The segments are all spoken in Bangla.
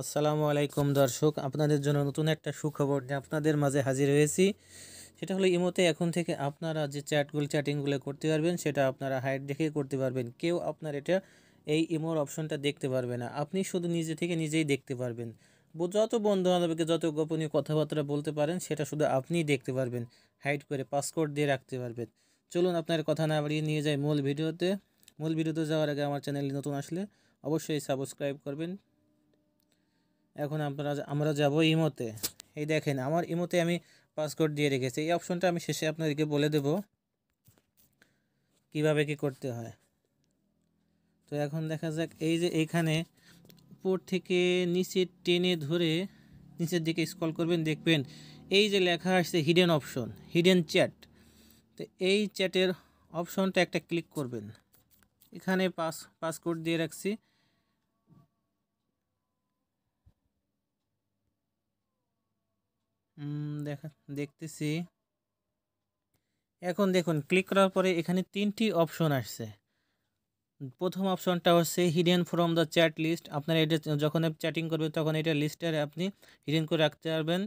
আসসালামু আলাইকুম দর্শক আপনাদের জন্য নতুন একটা সুখবর যে আপনাদের মাঝে হাজির হয়েছি সেটা হলো ইমোতে এখন থেকে আপনারা যে চ্যাটগুলো চ্যাটিংগুলো করতে পারবেন সেটা আপনারা হাইট দেখে করতে পারবেন কেউ আপনার এটা এই ইমোর অপশনটা দেখতে পারবে না আপনি শুধু নিজে থেকে নিজেই দেখতে পারবেন যত বন্ধু বান্ধবকে যত গোপনীয় কথাবার্তা বলতে পারেন সেটা শুধু আপনিই দেখতে পারবেন হাইট করে পাসপোর্ট দিয়ে রাখতে পারবেন চলুন আপনার কথা না বাড়িয়ে নিয়ে যাই মূল ভিডিওতে মূল ভিডিওতে যাওয়ার আগে আমার চ্যানেলে নতুন আসলে অবশ্যই সাবস্ক্রাইব করবেন এখন আপনারা আমরা যাব ইমোতে এই দেখেন আমার ইমোতে আমি পাসওয়ার্ড দিয়ে রেখেছি এই অপশনটা আমি শেষে আপনাদেরকে বলে দেব কিভাবে কি করতে হয় তো এখন দেখা যাক এই যে এইখানে উপর থেকে নিচে টেনে ধরে নিচের দিকে স্কল করবেন দেখবেন এই যে লেখা আসছে হিডেন অপশন হিডেন চ্যাট তো এই চ্যাটের অপশনটা একটা ক্লিক করবেন এখানে পাস পাসওয়ার্ড দিয়ে রাখছি দেখা দেখতেছি এখন দেখুন ক্লিক করার পরে এখানে তিনটি অপশন আসছে প্রথম অপশনটা হচ্ছে hidden from the chat list আপনার এটা যখন চ্যাটিং করবে তখন এটা লিস্টের আপনি হিডেন করে রাখতে পারবেন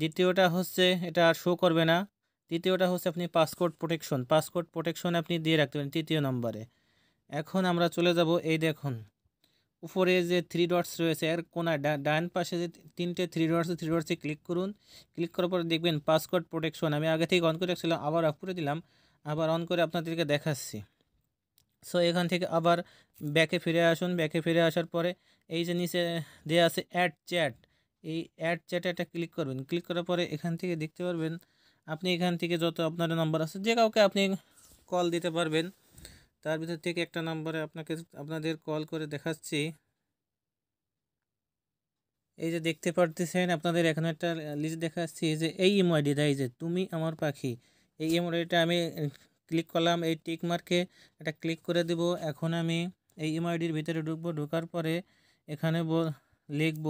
দ্বিতীয়টা হচ্ছে এটা আর শো করবে না তৃতীয়টা হচ্ছে আপনি পাসপোর্ট প্রোটেকশন পাসপোর্ট প্রোটেকশন আপনি দিয়ে রাখতে পারেন তৃতীয় নম্বরে এখন আমরা চলে যাব এই দেখুন উপরে যে থ্রি ডটস রয়েছে এর কোনায় ডান পাশে যে তিনটে থ্রি ডটস থ্রি ডটসে ক্লিক করুন ক্লিক করার পর দেখবেন পাসওয়ার্ড প্রোটেকশন আমি আগে থেকে অন করে রাখছিলাম আবার অফ করে দিলাম আবার অন করে আপনাদেরকে দেখাচ্ছি সো এখান থেকে আবার ব্যাকে ফিরে আসুন ব্যাকে ফিরে আসার পরে এই যে নিচে দেওয়া আছে অ্যাড চ্যাট এই অ্যাড চ্যাটে একটা ক্লিক করবেন ক্লিক করার পরে এখান থেকে দেখতে পারবেন আপনি এখান থেকে যত আপনার নম্বর আছে যে কাউকে আপনি কল দিতে পারবেন তার ভিতর থেকে একটা নম্বরে আপনাকে আপনাদের কল করে দেখাচ্ছি এই যে দেখতে পারতেছেন আপনাদের এখানে একটা লিস্ট দেখাচ্ছি যে এই ইমোআইডিটা এই যে তুমি আমার পাখি এই ইমোআইডিটা আমি ক্লিক করলাম এই টিক মার্কে এটা ক্লিক করে দেব এখন আমি এই ইমোআইডির ভিতরে ঢুকবো ঢোকার পরে এখানে লিখব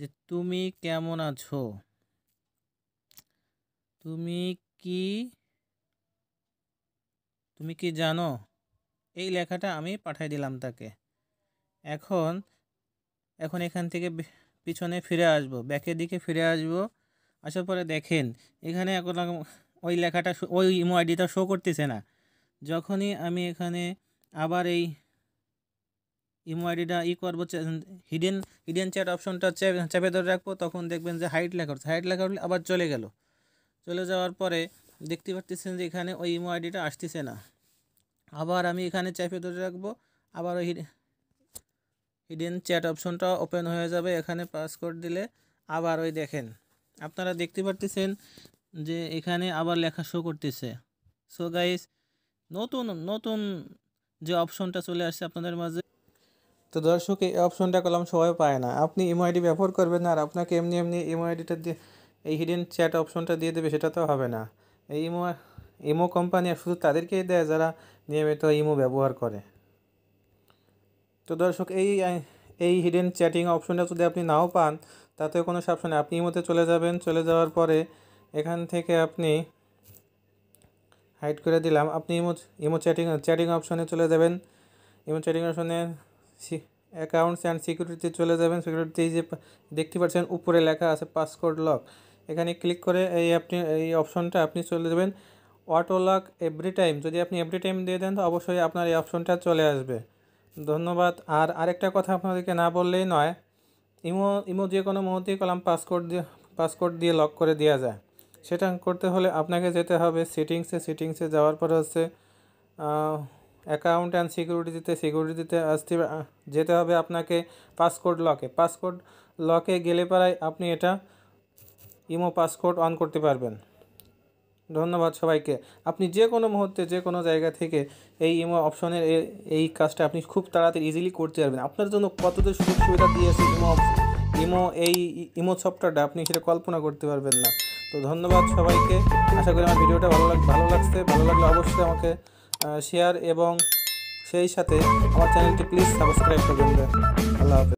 যে তুমি কেমন আছো তুমি কি তুমি কি জানো এই লেখাটা আমি পাঠাই দিলাম তাকে এখন এখন এখান থেকে পিছনে ফিরে আসব ব্যাকের দিকে ফিরে আসব আসার পরে দেখেন এখানে এখন ওই লেখাটা ওই ইমো আইডিটা শো করতেছে না যখনই আমি এখানে আবার এই ইমো আইডিটা ই করবো হিডেন হিডেন চ্যাট অপশনটা চেপে ধরে রাখবো তখন দেখবেন যে হাইট লেখা হাইট লেখা আবার চলে গেল চলে যাওয়ার পরে দেখতে পাচ্ছেন যে এখানে ওই ইমো আইডিটা আসতেছে না আবার আমি এখানে চাপিয়ে ধরে রাখবো আবার ওই হিডেন চ্যাট অপশনটা ওপেন হয়ে যাবে এখানে পাস দিলে আবার ওই দেখেন আপনারা দেখতে পারতেছেন যে এখানে আবার লেখা শো করতেছে সো গাইস নতুন নতুন যে অপশনটা চলে আসছে আপনাদের মাঝে তো দর্শক এই অপশনটা কলম সবাই পায় না আপনি ইমআইডি ব্যবহার করবেন আর আপনাকে এমনি এমনি ইমআইডিটা দিয়ে এই হিডেন চ্যাট অপশনটা দিয়ে দেবে সেটা তো হবে না ইমো ইমো কোম্পানি শুধু তাদেরকেই দেয় যারা নিয়মিত ইমো ব্যবহার করে তো দর্শক এই এই হিডেন চ্যাটিং অপশনটা যদি আপনি নাও পান তাতে কোনো সাপশনে আপনি ইমোতে চলে যাবেন চলে যাওয়ার পরে এখান থেকে আপনি হাইড করে দিলাম আপনি ইমো ইমো চ্যাটিং চ্যাটিং অপশনে চলে যাবেন ইমো চ্যাটিং অপশনে অ্যাকাউন্টস অ্যান্ড সিকিউরিটি চলে যাবেন সিকিউরিটি যে দেখতে পাচ্ছেন উপরে লেখা আছে পাসকোড লক এখানে ক্লিক করে এই আপনি এই অপশনটা আপনি চলে যাবেন অটো লক এভরি টাইম যদি আপনি এভরি টাইম দিয়ে দেন তো অবশ্যই আপনার এই অপশনটা চলে আসবে ধন্যবাদ আর আরেকটা কথা আপনাদেরকে না বললেই নয় ইমো ইমো যে কোনো মুহূর্তেই কলাম পাসকোড দিয়ে পাসকোড দিয়ে লক করে দেওয়া যায় সেটা করতে হলে আপনাকে যেতে হবে সেটিংসে সেটিংসে যাওয়ার পর হচ্ছে অ্যাকাউন্ট অ্যান্ড সিকিউরিটিতে সিকিউরিটিতে আসতে যেতে হবে আপনাকে পাসকোড লকে পাসকোড লকে গেলে পারাই আপনি এটা ইমো পাসকোড অন করতে পারবেন ধন্যবাদ সবাইকে আপনি যে কোনো মুহূর্তে যে কোনো জায়গা থেকে এই ইমো অপশনের এই কাজটা আপনি খুব তাড়াতাড়ি ইজিলি করতে পারবেন আপনার জন্য কত সুযোগ সুবিধা দিয়েছে ইমো ইমো এই ইমো সফটওয়্যারটা আপনি সেটা কল্পনা করতে পারবেন না তো ধন্যবাদ সবাইকে আশা করি আমার ভিডিওটা ভালো লাগ ভালো লাগছে ভালো লাগলে অবশ্যই আমাকে শেয়ার এবং সেই সাথে আমার চ্যানেলটি প্লিজ সাবস্ক্রাইব করবেন আল্লাহ হাফেজ